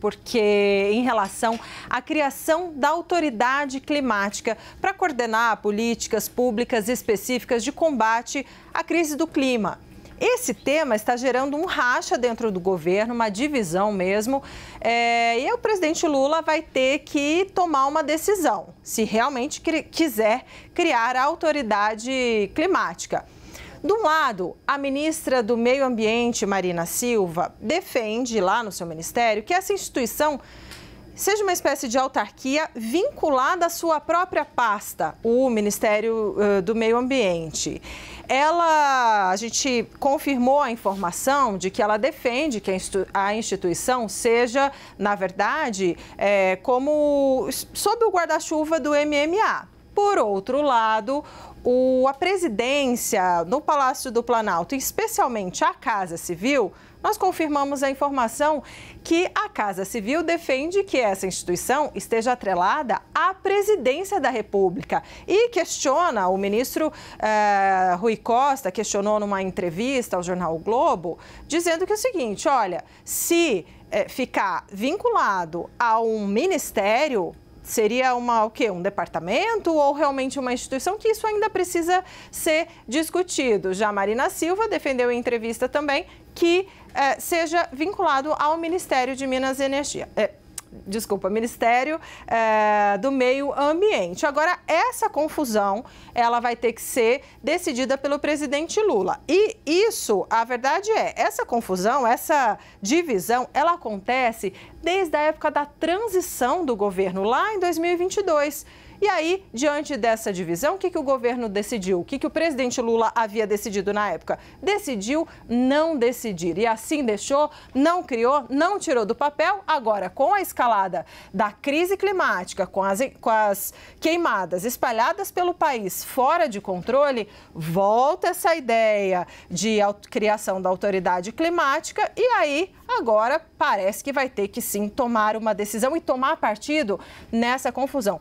Porque em relação à criação da autoridade climática para coordenar políticas públicas específicas de combate à crise do clima. Esse tema está gerando um racha dentro do governo, uma divisão mesmo. É, e o presidente Lula vai ter que tomar uma decisão, se realmente quiser criar a autoridade climática. De um lado, a ministra do Meio Ambiente, Marina Silva, defende lá no seu ministério que essa instituição seja uma espécie de autarquia vinculada à sua própria pasta, o Ministério eh, do Meio Ambiente. Ela, a gente confirmou a informação de que ela defende que a instituição seja, na verdade, é, como sob o guarda-chuva do MMA. Por outro lado, o, a presidência no Palácio do Planalto, especialmente a Casa Civil, nós confirmamos a informação que a Casa Civil defende que essa instituição esteja atrelada à presidência da República e questiona o ministro eh, Rui Costa, questionou numa entrevista ao jornal o Globo, dizendo que é o seguinte: olha, se eh, ficar vinculado a um ministério, seria uma o quê? Um departamento ou realmente uma instituição que isso ainda precisa ser discutido. Já Marina Silva defendeu em entrevista também que eh, seja vinculado ao Ministério de Minas e Energia. Eh, desculpa, Ministério é, do Meio Ambiente. Agora, essa confusão, ela vai ter que ser decidida pelo presidente Lula. E isso, a verdade é, essa confusão, essa divisão, ela acontece desde a época da transição do governo, lá em 2022. E aí, diante dessa divisão, o que, que o governo decidiu? O que, que o presidente Lula havia decidido na época? Decidiu não decidir. E assim deixou, não criou, não tirou do papel. Agora, com a escalada da crise climática, com as, com as queimadas espalhadas pelo país fora de controle, volta essa ideia de criação da autoridade climática e aí agora parece que vai ter que sim tomar uma decisão e tomar partido nessa confusão.